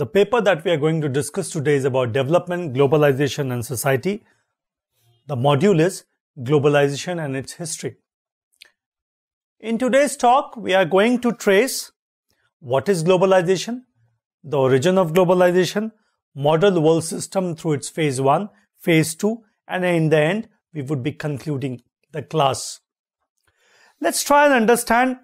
The paper that we are going to discuss today is about development, globalization, and society. The module is Globalization and its History. In today's talk, we are going to trace what is globalization, the origin of globalization, model world system through its phase 1, phase 2, and in the end, we would be concluding the class. Let's try and understand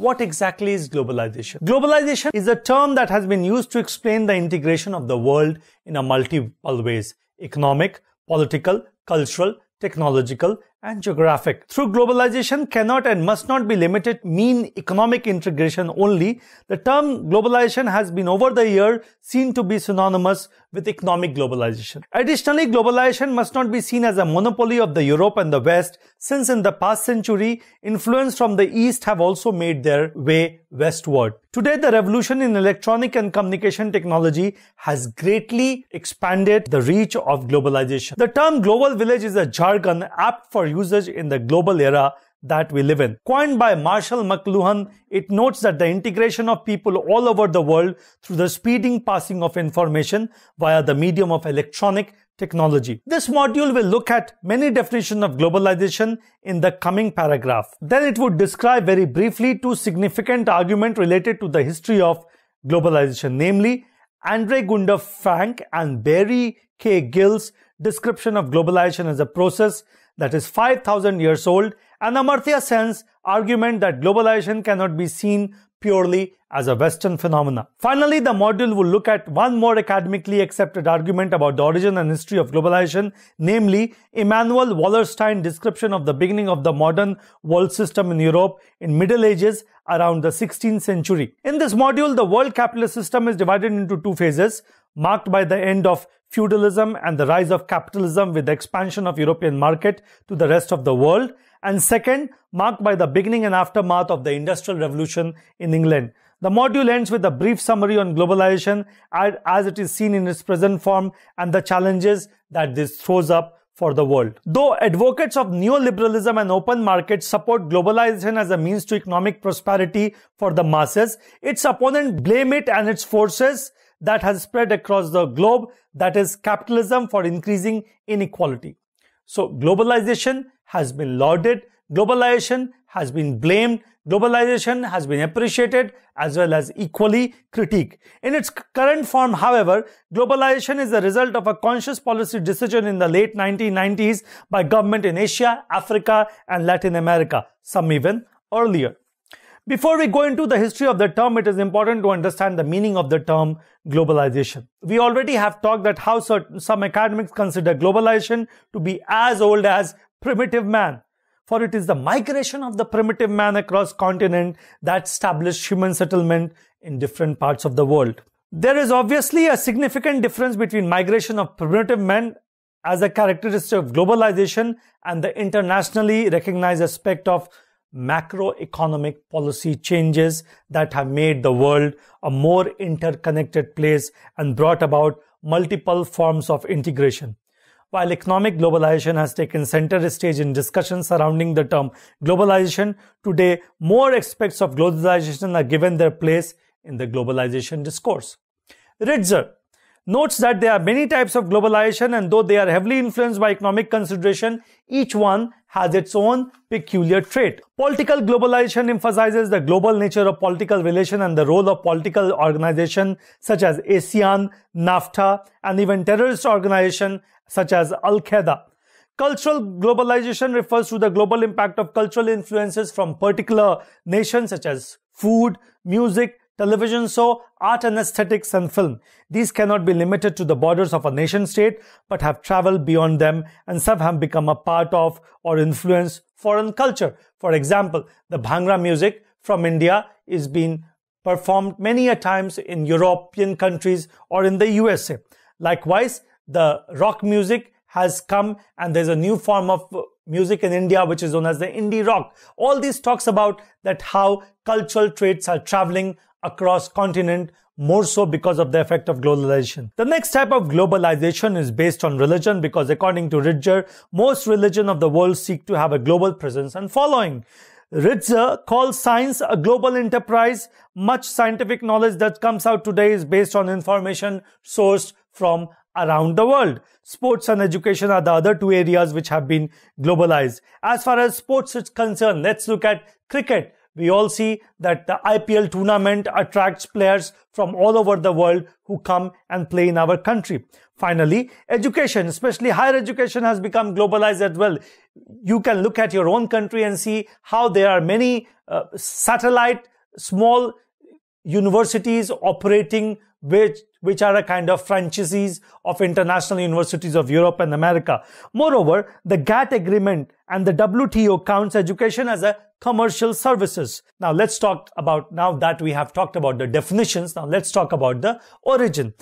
what exactly is globalization? Globalization is a term that has been used to explain the integration of the world in a multiple ways economic, political, cultural, technological, and geographic. Through globalization cannot and must not be limited mean economic integration only. The term globalization has been over the year seen to be synonymous with economic globalization. Additionally, globalization must not be seen as a monopoly of the Europe and the West since in the past century, influence from the East have also made their way westward. Today, the revolution in electronic and communication technology has greatly expanded the reach of globalization. The term global village is a jargon apt for usage in the global era that we live in. Coined by Marshall McLuhan, it notes that the integration of people all over the world through the speeding passing of information via the medium of electronic technology. This module will look at many definitions of globalization in the coming paragraph. Then it would describe very briefly two significant arguments related to the history of globalization, namely Andre Gunder Frank and Barry K. Gill's description of globalization as a process that is 5000 years old and Amartya Sen's argument that globalization cannot be seen purely as a Western phenomena. Finally, the module will look at one more academically accepted argument about the origin and history of globalization, namely Immanuel Wallerstein's description of the beginning of the modern world system in Europe in Middle Ages around the 16th century. In this module, the world capitalist system is divided into two phases, marked by the end of feudalism and the rise of capitalism with the expansion of European market to the rest of the world. And second, marked by the beginning and aftermath of the Industrial Revolution in England. The module ends with a brief summary on globalization as it is seen in its present form and the challenges that this throws up for the world. Though advocates of neoliberalism and open markets support globalization as a means to economic prosperity for the masses, its opponents blame it and its forces that has spread across the globe, that is capitalism for increasing inequality. So globalization has been lauded, globalization has been blamed, globalization has been appreciated as well as equally critiqued. In its current form, however, globalization is the result of a conscious policy decision in the late 1990s by government in Asia, Africa and Latin America, some even earlier. Before we go into the history of the term, it is important to understand the meaning of the term globalization. We already have talked that how some academics consider globalization to be as old as primitive man. For it is the migration of the primitive man across continent that established human settlement in different parts of the world. There is obviously a significant difference between migration of primitive men as a characteristic of globalization and the internationally recognized aspect of macroeconomic policy changes that have made the world a more interconnected place and brought about multiple forms of integration. While economic globalization has taken center stage in discussions surrounding the term globalization, today more aspects of globalization are given their place in the globalization discourse. Ritzer notes that there are many types of globalization and though they are heavily influenced by economic consideration, each one has its own peculiar trait. Political globalization emphasizes the global nature of political relation and the role of political organization such as ASEAN, NAFTA, and even terrorist organization such as Al-Qaeda. Cultural globalization refers to the global impact of cultural influences from particular nations such as food, music, television show, art and aesthetics, and film. These cannot be limited to the borders of a nation state, but have traveled beyond them, and some have become a part of or influence foreign culture. For example, the Bhangra music from India is being performed many a times in European countries or in the USA. Likewise, the rock music has come and there's a new form of music in India which is known as the indie rock. All these talks about that how cultural traits are traveling across continent more so because of the effect of globalization. The next type of globalization is based on religion because according to Ritzer, most religion of the world seek to have a global presence and following. Ritzer calls science a global enterprise. Much scientific knowledge that comes out today is based on information sourced from around the world. Sports and education are the other two areas which have been globalized. As far as sports is concerned, let's look at cricket. We all see that the IPL tournament attracts players from all over the world who come and play in our country. Finally, education, especially higher education has become globalized as well. You can look at your own country and see how there are many uh, satellite small universities operating which which are a kind of franchisees of international universities of Europe and America. Moreover, the GATT agreement and the WTO counts education as a commercial services. Now let's talk about, now that we have talked about the definitions, now let's talk about the origin.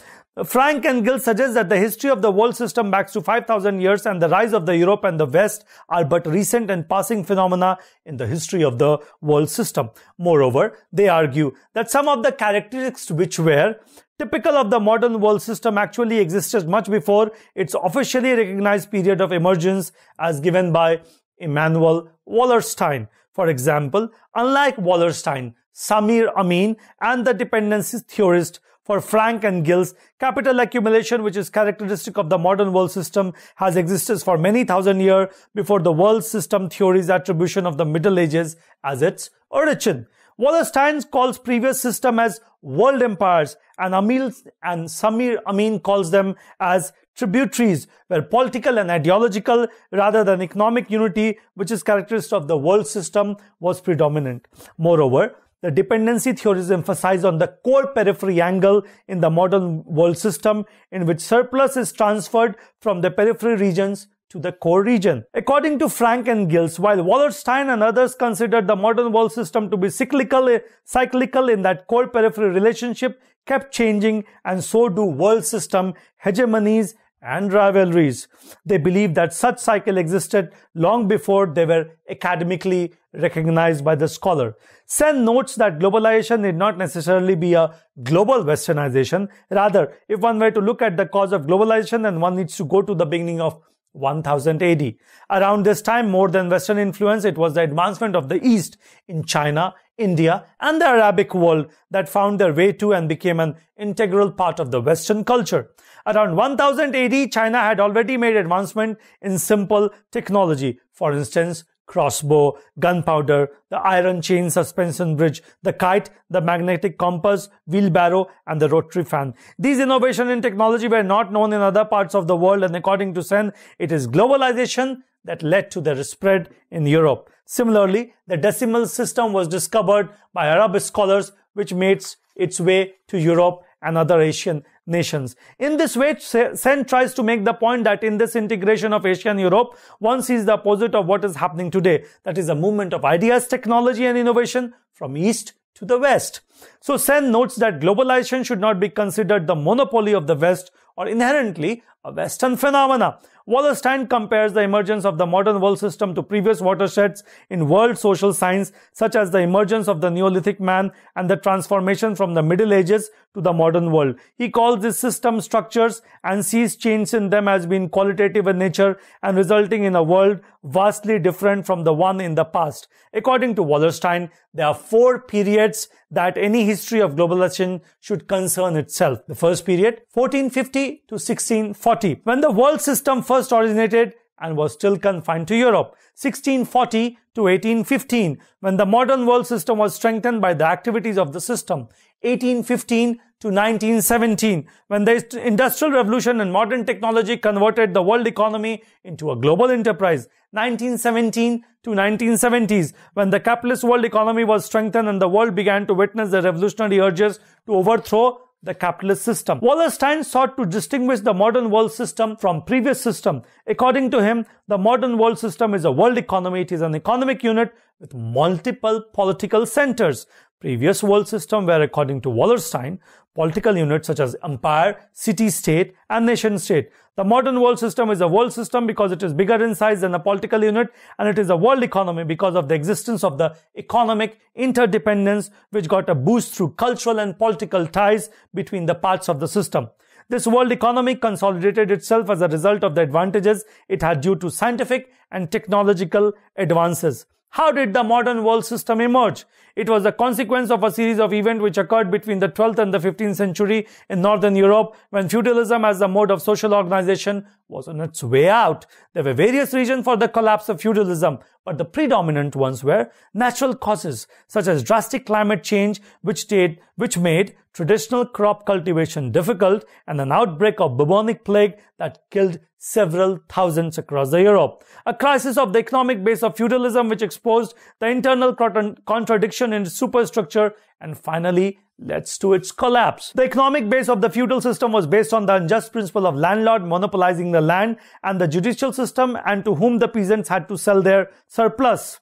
Frank and Gill suggest that the history of the world system backs to 5000 years and the rise of the Europe and the West are but recent and passing phenomena in the history of the world system. Moreover, they argue that some of the characteristics which were typical of the modern world system actually existed much before its officially recognized period of emergence as given by Immanuel Wallerstein. For example, unlike Wallerstein, Samir Amin and the dependency theorist for Frank and Gills, capital accumulation, which is characteristic of the modern world system, has existed for many thousand years before the world system theory's attribution of the Middle Ages as its origin. Wallerstein calls previous system as world empires and Amil and Samir Amin calls them as tributaries, where political and ideological rather than economic unity, which is characteristic of the world system, was predominant. Moreover, the dependency theory is emphasized on the core periphery angle in the modern world system, in which surplus is transferred from the periphery regions to the core region. According to Frank and Gills, while Wallerstein and others considered the modern world system to be cyclical, cyclical in that core periphery relationship kept changing and so do world system hegemonies and rivalries. They believed that such cycle existed long before they were academically recognized by the scholar. Sen notes that globalization need not necessarily be a global westernization. Rather, if one were to look at the cause of globalization, then one needs to go to the beginning of 1000 AD. Around this time, more than Western influence, it was the advancement of the East in China, India, and the Arabic world that found their way to and became an integral part of the Western culture. Around 1000 AD, China had already made advancement in simple technology. For instance, crossbow, gunpowder, the iron chain suspension bridge, the kite, the magnetic compass, wheelbarrow, and the rotary fan. These innovations in technology were not known in other parts of the world, and according to Sen, it is globalization that led to their spread in Europe. Similarly, the decimal system was discovered by Arab scholars, which made its way to Europe and other Asian nations. In this way, Sen tries to make the point that in this integration of Asia and Europe, one sees the opposite of what is happening today. That is a movement of ideas, technology and innovation from east to the west. So Sen notes that globalization should not be considered the monopoly of the West or inherently a Western phenomena. Wallerstein compares the emergence of the modern world system to previous watersheds in world social science, such as the emergence of the Neolithic man and the transformation from the Middle Ages to the modern world. He calls these system structures and sees change in them as being qualitative in nature and resulting in a world vastly different from the one in the past. According to Wallerstein, there are four periods that any history of globalization should concern itself. The first period, 1450 to 1640, when the world system first originated and was still confined to Europe. 1640 to 1815, when the modern world system was strengthened by the activities of the system. 1815 to 1917 when the industrial revolution and modern technology converted the world economy into a global enterprise. 1917 to 1970s when the capitalist world economy was strengthened and the world began to witness the revolutionary urges to overthrow the capitalist system. Wallerstein sought to distinguish the modern world system from previous system. According to him, the modern world system is a world economy. It is an economic unit with multiple political centers. Previous world system where according to Wallerstein, political units such as empire, city-state and nation-state. The modern world system is a world system because it is bigger in size than the political unit and it is a world economy because of the existence of the economic interdependence which got a boost through cultural and political ties between the parts of the system. This world economy consolidated itself as a result of the advantages it had due to scientific and technological advances. How did the modern world system emerge? It was the consequence of a series of events which occurred between the 12th and the 15th century in Northern Europe when feudalism as the mode of social organization was on its way out. There were various reasons for the collapse of feudalism, but the predominant ones were natural causes, such as drastic climate change, which, which made traditional crop cultivation difficult, and an outbreak of bubonic plague that killed several thousands across Europe. A crisis of the economic base of feudalism, which exposed the internal contradiction in superstructure, and finally, Let's to its collapse. The economic base of the feudal system was based on the unjust principle of landlord monopolizing the land and the judicial system and to whom the peasants had to sell their surplus.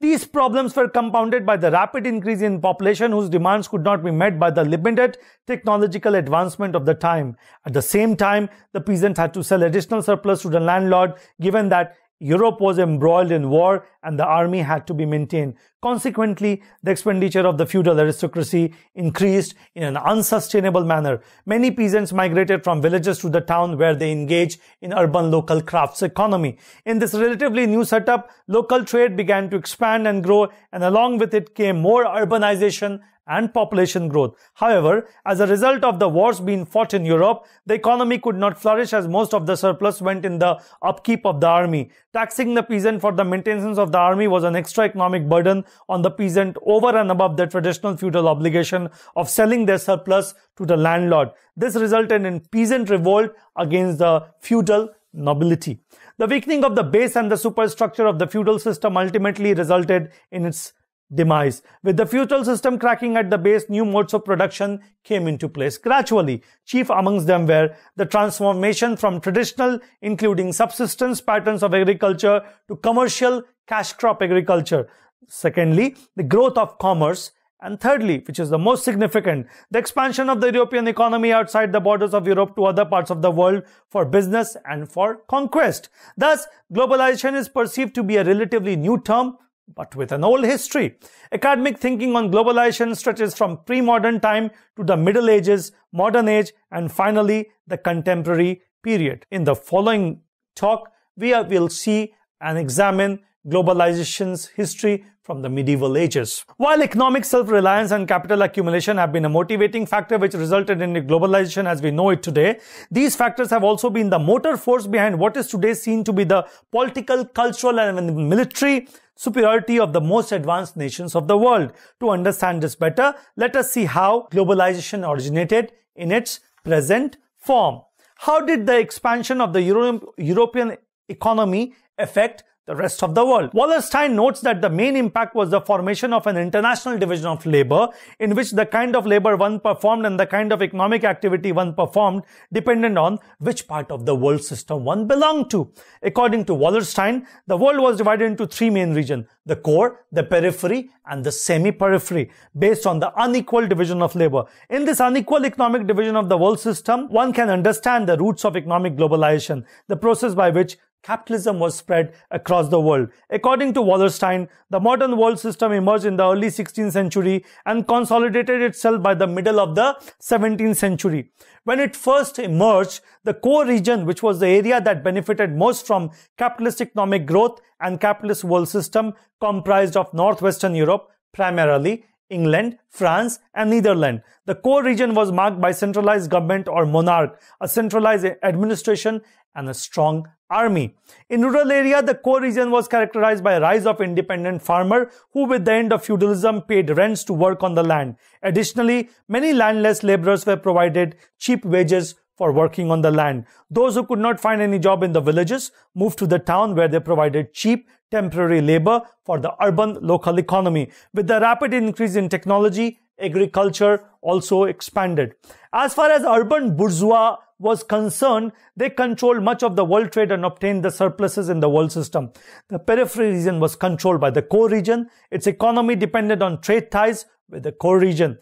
These problems were compounded by the rapid increase in population whose demands could not be met by the limited technological advancement of the time. At the same time, the peasants had to sell additional surplus to the landlord given that Europe was embroiled in war and the army had to be maintained. Consequently, the expenditure of the feudal aristocracy increased in an unsustainable manner. Many peasants migrated from villages to the town where they engaged in urban local crafts economy. In this relatively new setup, local trade began to expand and grow and along with it came more urbanization and population growth. However, as a result of the wars being fought in Europe, the economy could not flourish as most of the surplus went in the upkeep of the army. Taxing the peasant for the maintenance of the army was an extra economic burden on the peasant over and above the traditional feudal obligation of selling their surplus to the landlord. This resulted in peasant revolt against the feudal nobility. The weakening of the base and the superstructure of the feudal system ultimately resulted in its demise. With the feudal system cracking at the base, new modes of production came into place. Gradually, chief amongst them were the transformation from traditional, including subsistence patterns of agriculture, to commercial cash crop agriculture. Secondly, the growth of commerce. And thirdly, which is the most significant, the expansion of the European economy outside the borders of Europe to other parts of the world for business and for conquest. Thus, globalization is perceived to be a relatively new term, but with an old history. Academic thinking on globalization stretches from pre-modern time to the Middle Ages, modern age, and finally the contemporary period. In the following talk, we will see and examine globalization's history from the medieval ages. While economic self-reliance and capital accumulation have been a motivating factor which resulted in globalization as we know it today, these factors have also been the motor force behind what is today seen to be the political, cultural and military superiority of the most advanced nations of the world. To understand this better, let us see how globalization originated in its present form. How did the expansion of the Euro European economy affect the rest of the world. Wallerstein notes that the main impact was the formation of an international division of labor in which the kind of labor one performed and the kind of economic activity one performed depended on which part of the world system one belonged to. According to Wallerstein, the world was divided into three main regions, the core, the periphery and the semi-periphery based on the unequal division of labor. In this unequal economic division of the world system, one can understand the roots of economic globalization, the process by which capitalism was spread across the world. According to Wallerstein, the modern world system emerged in the early 16th century and consolidated itself by the middle of the 17th century. When it first emerged, the core region, which was the area that benefited most from capitalist economic growth and capitalist world system, comprised of northwestern Europe, primarily England, France, and Netherlands. The core region was marked by centralized government or monarch, a centralized administration, and a strong army. In rural area, the core region was characterized by a rise of independent farmer who with the end of feudalism paid rents to work on the land. Additionally, many landless laborers were provided cheap wages for working on the land. Those who could not find any job in the villages moved to the town where they provided cheap temporary labor for the urban local economy. With the rapid increase in technology, agriculture also expanded. As far as urban bourgeois was concerned, they controlled much of the world trade and obtained the surpluses in the world system. The periphery region was controlled by the core region. Its economy depended on trade ties with the core region.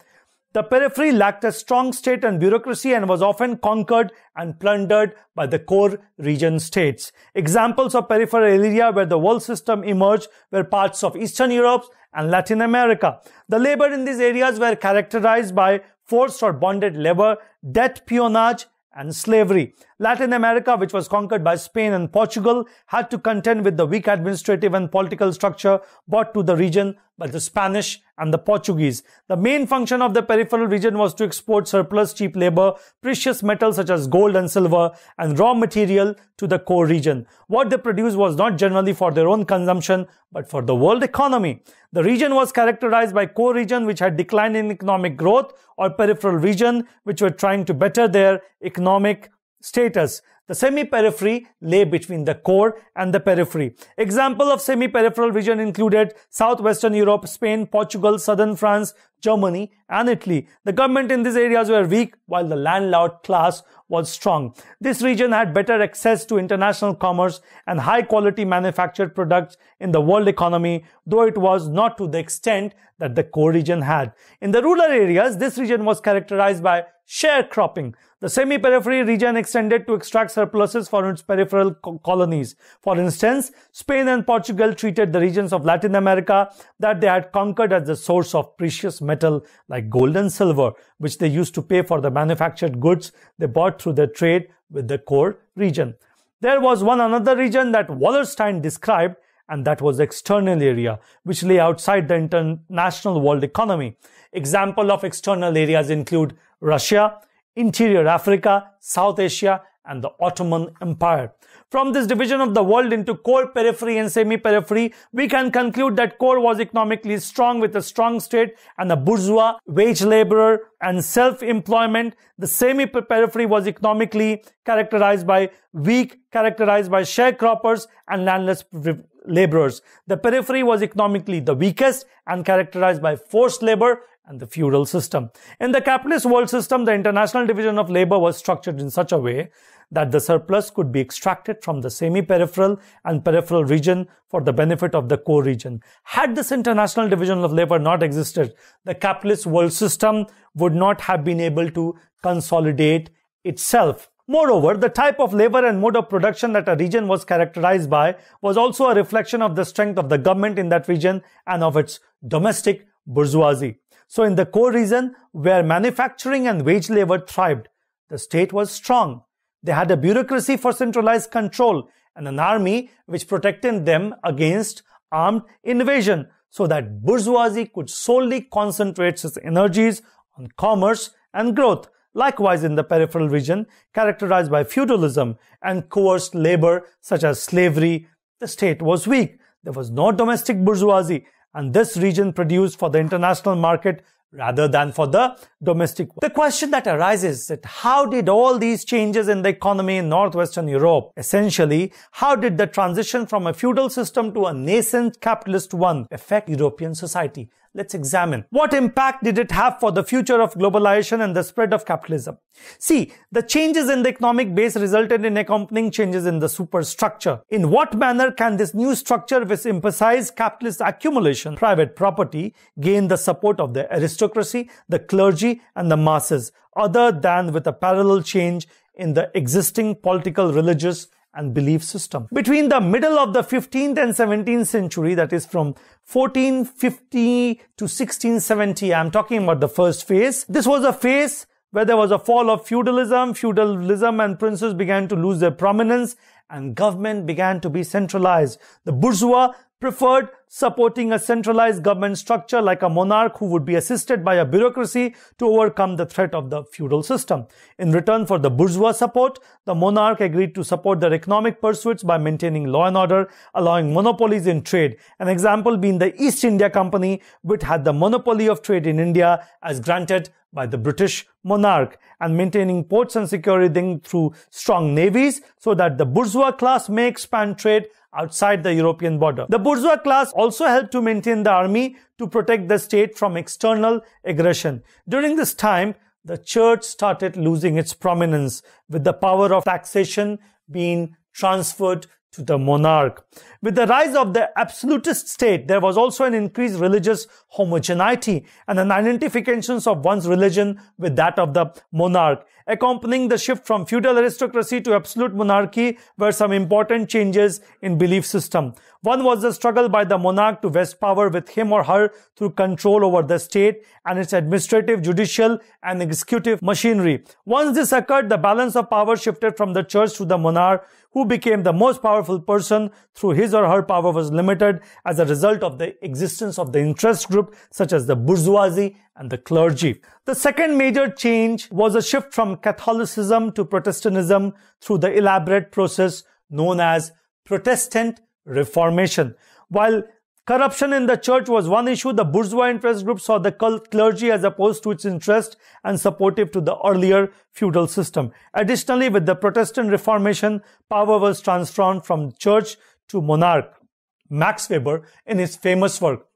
The periphery lacked a strong state and bureaucracy and was often conquered and plundered by the core region states. Examples of peripheral area where the world system emerged were parts of Eastern Europe and Latin America. The labor in these areas were characterized by forced or bonded labor, debt peonage, and slavery. Latin America, which was conquered by Spain and Portugal, had to contend with the weak administrative and political structure brought to the region by the Spanish and the Portuguese. The main function of the peripheral region was to export surplus cheap labor, precious metals such as gold and silver, and raw material to the core region. What they produced was not generally for their own consumption, but for the world economy. The region was characterized by core region which had declined in economic growth or peripheral region which were trying to better their economic status. The semi-periphery lay between the core and the periphery. Example of semi-peripheral region included southwestern Europe, Spain, Portugal, southern France, Germany, and Italy. The government in these areas were weak while the landlord class was strong. This region had better access to international commerce and high quality manufactured products in the world economy, though it was not to the extent that the core region had. In the rural areas, this region was characterized by sharecropping. The semi-periphery region extended to extract surpluses from its peripheral co colonies. For instance, Spain and Portugal treated the regions of Latin America that they had conquered as the source of precious metal like gold and silver, which they used to pay for the manufactured goods they bought through their trade with the core region. There was one another region that Wallerstein described, and that was the external area, which lay outside the international world economy. Example of external areas include Russia, interior Africa, South Asia, and the Ottoman Empire. From this division of the world into core periphery and semi-periphery, we can conclude that core was economically strong with a strong state and a bourgeois, wage laborer and self-employment. The semi-periphery was economically characterized by weak, characterized by sharecroppers and landless laborers. The periphery was economically the weakest and characterized by forced labor and the feudal system. In the capitalist world system, the international division of labor was structured in such a way that the surplus could be extracted from the semi-peripheral and peripheral region for the benefit of the core region. Had this international division of labor not existed, the capitalist world system would not have been able to consolidate itself. Moreover, the type of labor and mode of production that a region was characterized by was also a reflection of the strength of the government in that region and of its domestic bourgeoisie. So, in the core region where manufacturing and wage labor thrived, the state was strong. They had a bureaucracy for centralized control and an army which protected them against armed invasion so that bourgeoisie could solely concentrate its energies on commerce and growth. Likewise, in the peripheral region, characterized by feudalism and coerced labor such as slavery, the state was weak. There was no domestic bourgeoisie and this region produced for the international market rather than for the domestic. The question that arises is that how did all these changes in the economy in northwestern Europe, essentially, how did the transition from a feudal system to a nascent capitalist one affect European society? Let's examine what impact did it have for the future of globalization and the spread of capitalism. See, the changes in the economic base resulted in accompanying changes in the superstructure. In what manner can this new structure, which emphasized capitalist accumulation, private property, gain the support of the aristocracy, the clergy, and the masses, other than with a parallel change in the existing political, religious, and belief system. Between the middle of the 15th and 17th century, that is from 1450 to 1670, I'm talking about the first phase. This was a phase where there was a fall of feudalism, feudalism and princes began to lose their prominence and government began to be centralized. The bourgeois preferred supporting a centralized government structure like a monarch who would be assisted by a bureaucracy to overcome the threat of the feudal system. In return for the bourgeois support, the monarch agreed to support their economic pursuits by maintaining law and order, allowing monopolies in trade. An example being the East India Company, which had the monopoly of trade in India as granted by the British monarch and maintaining ports and security through strong navies so that the bourgeois class may expand trade outside the European border. The bourgeois class also helped to maintain the army to protect the state from external aggression. During this time, the church started losing its prominence with the power of taxation being transferred to the monarch. With the rise of the absolutist state, there was also an increased religious homogeneity and an identification of one's religion with that of the monarch. Accompanying the shift from feudal aristocracy to absolute monarchy were some important changes in belief system. One was the struggle by the monarch to vest power with him or her through control over the state and its administrative, judicial and executive machinery. Once this occurred, the balance of power shifted from the church to the monarch who became the most powerful person through his his or her power was limited as a result of the existence of the interest group such as the bourgeoisie and the clergy. The second major change was a shift from Catholicism to Protestantism through the elaborate process known as Protestant Reformation. While Corruption in the church was one issue. The bourgeois interest group saw the clergy as opposed to its interest and supportive to the earlier feudal system. Additionally, with the Protestant Reformation, power was transferred from church to monarch Max Weber in his famous work,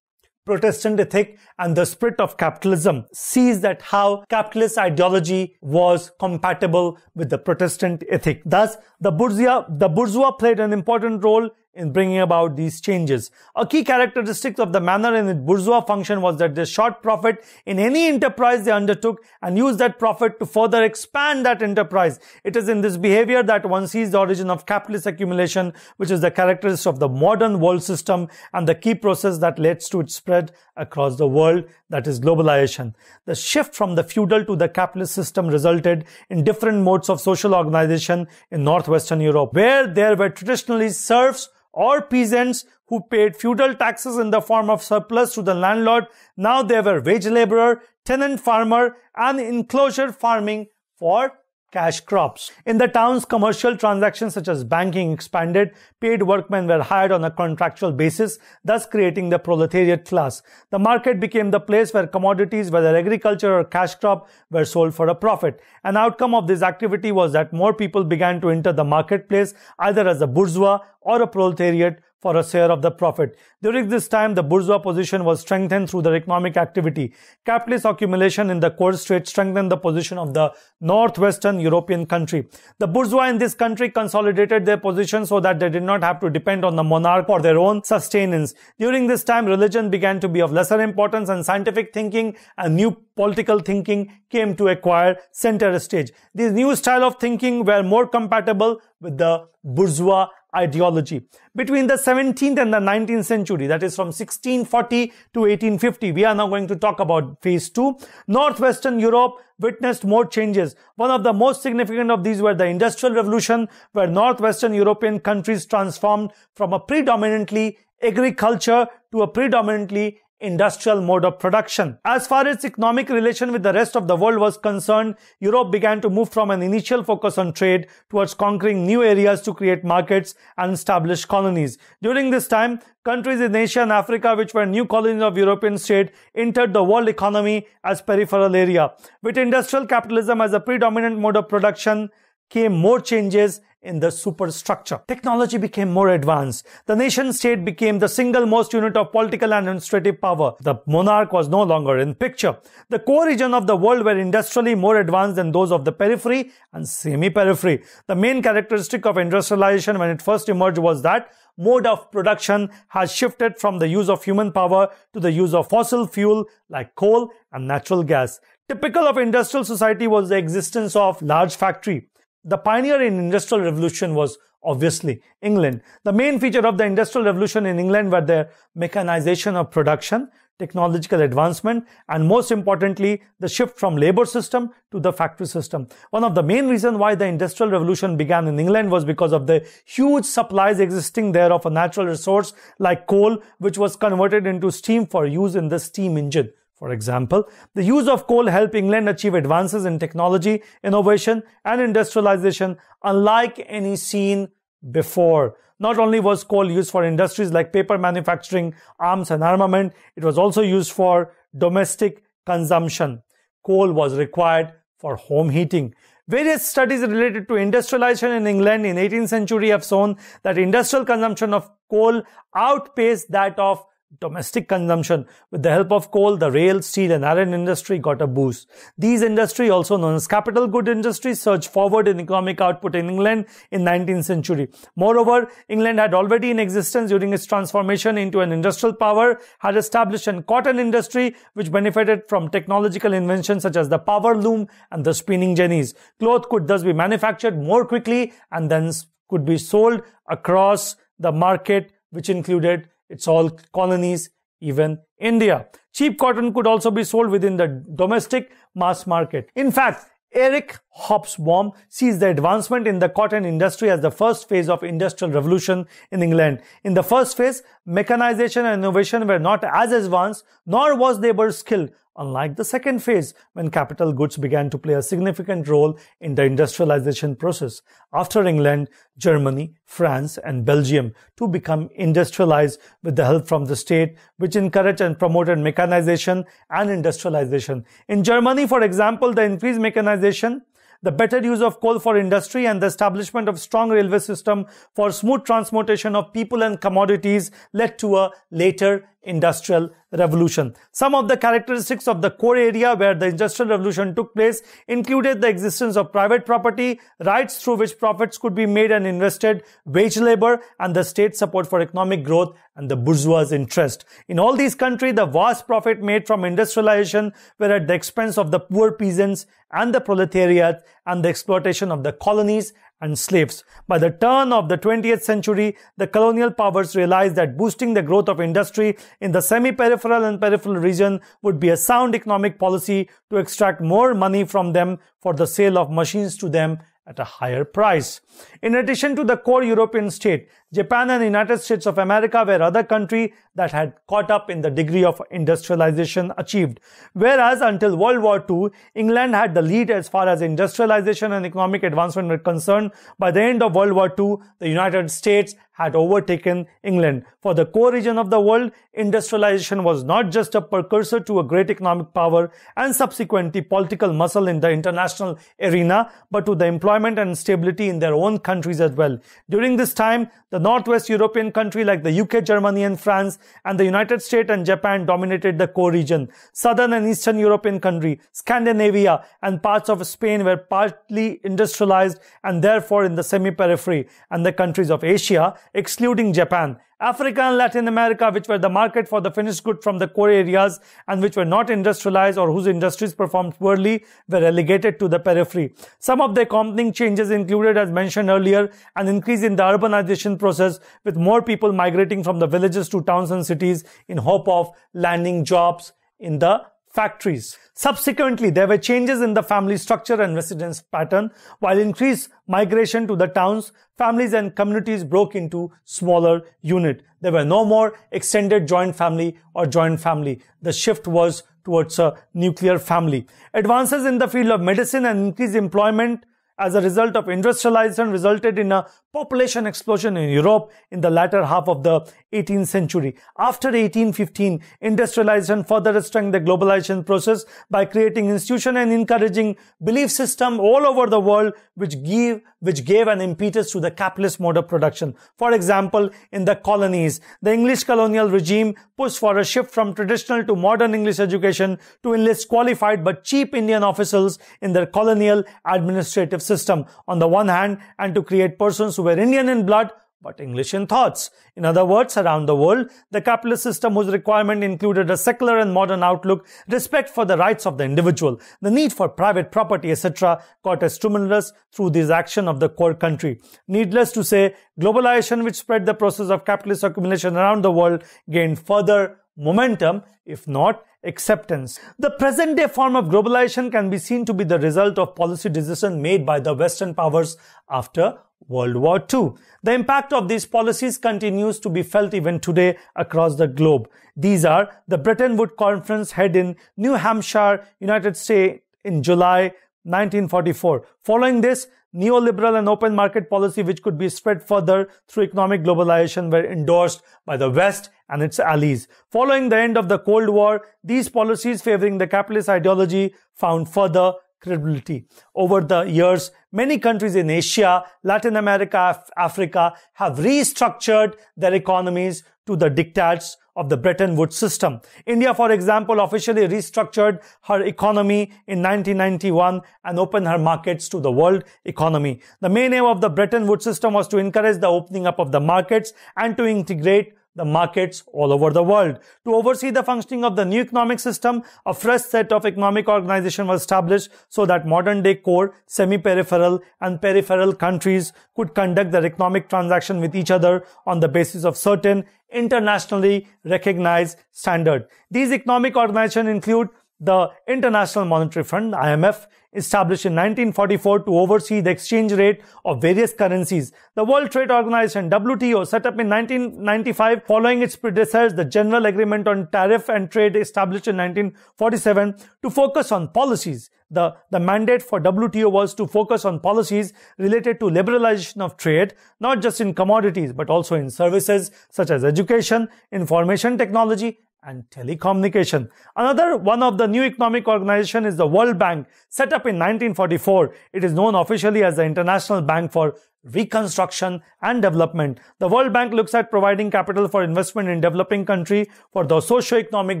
Protestant Ethic and the Spirit of Capitalism, sees that how capitalist ideology was compatible with the Protestant ethic. Thus, the bourgeois, the bourgeois played an important role in bringing about these changes. A key characteristic of the manner in which bourgeois function was that they shot profit in any enterprise they undertook and used that profit to further expand that enterprise. It is in this behavior that one sees the origin of capitalist accumulation, which is the characteristic of the modern world system and the key process that leads to its spread across the world that is globalization. The shift from the feudal to the capitalist system resulted in different modes of social organization in northwestern Europe, where there were traditionally serfs or peasants who paid feudal taxes in the form of surplus to the landlord. Now they were wage laborer, tenant farmer, and enclosure farming for cash crops. In the towns, commercial transactions such as banking expanded, paid workmen were hired on a contractual basis, thus creating the proletariat class. The market became the place where commodities, whether agriculture or cash crop, were sold for a profit. An outcome of this activity was that more people began to enter the marketplace either as a bourgeois or a proletariat for a share of the profit. During this time, the bourgeois position was strengthened through their economic activity. Capitalist accumulation in the core trade strengthened the position of the northwestern European country. The bourgeois in this country consolidated their position so that they did not have to depend on the monarch for their own sustenance. During this time, religion began to be of lesser importance and scientific thinking and new political thinking came to acquire center stage. These new style of thinking were more compatible with the bourgeois ideology. Between the 17th and the 19th century, that is from 1640 to 1850, we are now going to talk about phase two. Northwestern Europe witnessed more changes. One of the most significant of these were the Industrial Revolution, where Northwestern European countries transformed from a predominantly agriculture to a predominantly industrial mode of production. As far as economic relation with the rest of the world was concerned, Europe began to move from an initial focus on trade towards conquering new areas to create markets and establish colonies. During this time, countries in Asia and Africa, which were new colonies of European state, entered the world economy as peripheral area. With industrial capitalism as a predominant mode of production, came more changes in the superstructure. Technology became more advanced. The nation state became the single most unit of political and administrative power. The monarch was no longer in picture. The core region of the world were industrially more advanced than those of the periphery and semi-periphery. The main characteristic of industrialization when it first emerged was that mode of production has shifted from the use of human power to the use of fossil fuel like coal and natural gas. Typical of industrial society was the existence of large factory the pioneer in industrial revolution was obviously England. The main feature of the industrial revolution in England were their mechanization of production, technological advancement, and most importantly, the shift from labor system to the factory system. One of the main reasons why the industrial revolution began in England was because of the huge supplies existing there of a natural resource like coal, which was converted into steam for use in the steam engine. For example, the use of coal helped England achieve advances in technology, innovation, and industrialization unlike any seen before. Not only was coal used for industries like paper manufacturing, arms and armament, it was also used for domestic consumption. Coal was required for home heating. Various studies related to industrialization in England in 18th century have shown that industrial consumption of coal outpaced that of domestic consumption with the help of coal the rail steel and iron industry got a boost these industry also known as capital good industries surged forward in economic output in england in 19th century moreover england had already in existence during its transformation into an industrial power had established a cotton industry which benefited from technological inventions such as the power loom and the spinning jennies cloth could thus be manufactured more quickly and then could be sold across the market which included it's all colonies, even India. Cheap cotton could also be sold within the domestic mass market. In fact, Eric Hobsbawm sees the advancement in the cotton industry as the first phase of industrial revolution in England. In the first phase, mechanization and innovation were not as advanced, nor was labor skilled unlike the second phase when capital goods began to play a significant role in the industrialization process after England, Germany, France, and Belgium to become industrialized with the help from the state, which encouraged and promoted mechanization and industrialization. In Germany, for example, the increased mechanization the better use of coal for industry and the establishment of strong railway system for smooth transportation of people and commodities led to a later Industrial Revolution. Some of the characteristics of the core area where the Industrial Revolution took place included the existence of private property, rights through which profits could be made and invested, wage labor, and the state support for economic growth and the bourgeois interest. In all these countries, the vast profit made from industrialization were at the expense of the poor peasants and the proletariat and the exploitation of the colonies and slaves. By the turn of the 20th century, the colonial powers realized that boosting the growth of industry in the semi-peripheral and peripheral region would be a sound economic policy to extract more money from them for the sale of machines to them at a higher price. In addition to the core European state, Japan and the United States of America were other countries that had caught up in the degree of industrialization achieved. Whereas until World War II, England had the lead as far as industrialization and economic advancement were concerned. By the end of World War II, the United States had overtaken England. For the core region of the world, industrialization was not just a precursor to a great economic power and subsequently political muscle in the international arena, but to the employment and stability in their own countries as well. During this time, the the Northwest European country like the UK, Germany and France and the United States and Japan dominated the core region. Southern and Eastern European country, Scandinavia and parts of Spain were partly industrialized and therefore in the semi-periphery and the countries of Asia, excluding Japan, Africa and Latin America, which were the market for the finished good from the core areas and which were not industrialized or whose industries performed poorly, were relegated to the periphery. Some of the accompanying changes included, as mentioned earlier, an increase in the urbanization process with more people migrating from the villages to towns and cities in hope of landing jobs in the factories. Subsequently, there were changes in the family structure and residence pattern. While increased migration to the towns, families and communities broke into smaller unit. There were no more extended joint family or joint family. The shift was towards a nuclear family. Advances in the field of medicine and increased employment as a result of industrialization resulted in a population explosion in Europe in the latter half of the 18th century. After 1815, industrialization further strengthened the globalization process by creating institutions and encouraging belief system all over the world which gave which gave an impetus to the capitalist mode of production. For example, in the colonies, the English colonial regime pushed for a shift from traditional to modern English education to enlist qualified but cheap Indian officials in their colonial administrative system on the one hand and to create persons who were Indian in blood but English in thoughts. In other words, around the world, the capitalist system whose requirement included a secular and modern outlook, respect for the rights of the individual, the need for private property, etc., got a stimulus through this action of the core country. Needless to say, globalization, which spread the process of capitalist accumulation around the world, gained further momentum, if not acceptance. The present day form of globalization can be seen to be the result of policy decisions made by the Western powers after World War II. The impact of these policies continues to be felt even today across the globe. These are the Bretton Woods Conference held in New Hampshire, United States in July 1944. Following this, neoliberal and open market policy which could be spread further through economic globalization were endorsed by the West and its allies. Following the end of the Cold War, these policies favoring the capitalist ideology found further credibility. Over the years, many countries in Asia, Latin America, Af Africa have restructured their economies to the diktats of the Bretton Woods system. India, for example, officially restructured her economy in 1991 and opened her markets to the world economy. The main aim of the Bretton Woods system was to encourage the opening up of the markets and to integrate the markets all over the world. To oversee the functioning of the new economic system, a fresh set of economic organization was established so that modern day core, semi-peripheral and peripheral countries could conduct their economic transaction with each other on the basis of certain internationally recognized standard. These economic organizations include the International Monetary Fund, IMF, established in 1944 to oversee the exchange rate of various currencies. The World Trade Organization, WTO, set up in 1995 following its predecessors, the General Agreement on Tariff and Trade established in 1947 to focus on policies. The, the mandate for WTO was to focus on policies related to liberalization of trade, not just in commodities, but also in services such as education, information technology, and telecommunication. Another one of the new economic organization is the World Bank, set up in 1944. It is known officially as the International Bank for reconstruction and development. The World Bank looks at providing capital for investment in developing country for the socio-economic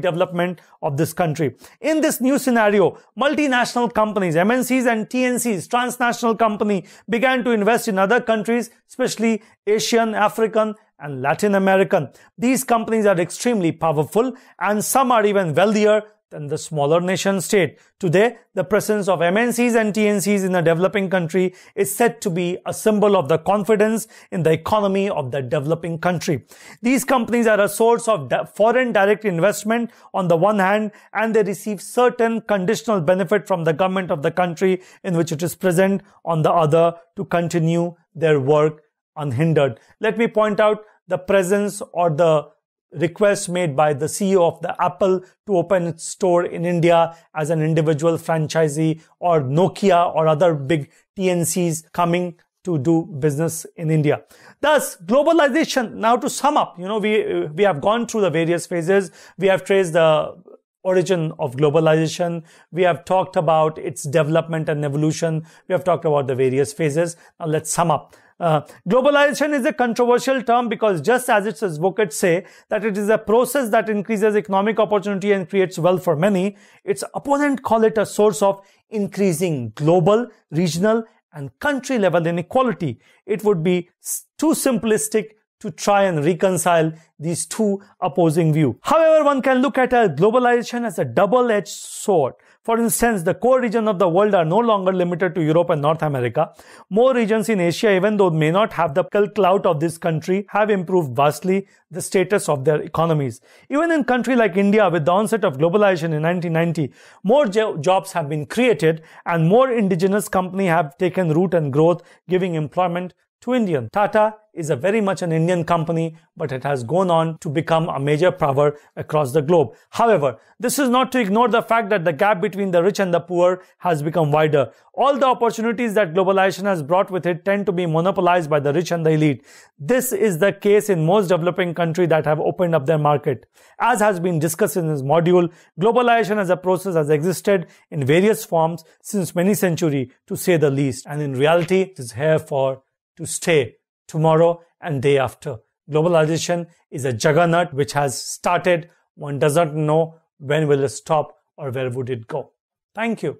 development of this country. In this new scenario, multinational companies, MNCs and TNCs, transnational company began to invest in other countries, especially Asian, African, and Latin American. These companies are extremely powerful and some are even wealthier and the smaller nation state. Today, the presence of MNCs and TNCs in a developing country is said to be a symbol of the confidence in the economy of the developing country. These companies are a source of foreign direct investment on the one hand, and they receive certain conditional benefit from the government of the country in which it is present on the other to continue their work unhindered. Let me point out the presence or the request made by the CEO of the Apple to open its store in India as an individual franchisee or Nokia or other big TNCs coming to do business in India. Thus, globalization. Now to sum up, you know, we, we have gone through the various phases. We have traced the origin of globalization. We have talked about its development and evolution. We have talked about the various phases. Now let's sum up. Uh, globalization is a controversial term because just as its advocates say that it is a process that increases economic opportunity and creates wealth for many, its opponents call it a source of increasing global, regional, and country level inequality. It would be too simplistic to try and reconcile these two opposing views. However, one can look at globalization as a double-edged sword for instance, the core regions of the world are no longer limited to Europe and North America. More regions in Asia, even though may not have the clout of this country, have improved vastly the status of their economies. Even in country like India, with the onset of globalization in 1990, more jobs have been created and more indigenous company have taken root and growth, giving employment to Indian. Tata is a very much an Indian company, but it has gone on to become a major power across the globe. However, this is not to ignore the fact that the gap between the rich and the poor has become wider. All the opportunities that globalization has brought with it tend to be monopolized by the rich and the elite. This is the case in most developing countries that have opened up their market. As has been discussed in this module, globalization as a process has existed in various forms since many centuries, to say the least. And in reality, it is here for to stay tomorrow and day after. Globalization is a juggernaut which has started. One doesn't know when will it stop or where would it go. Thank you.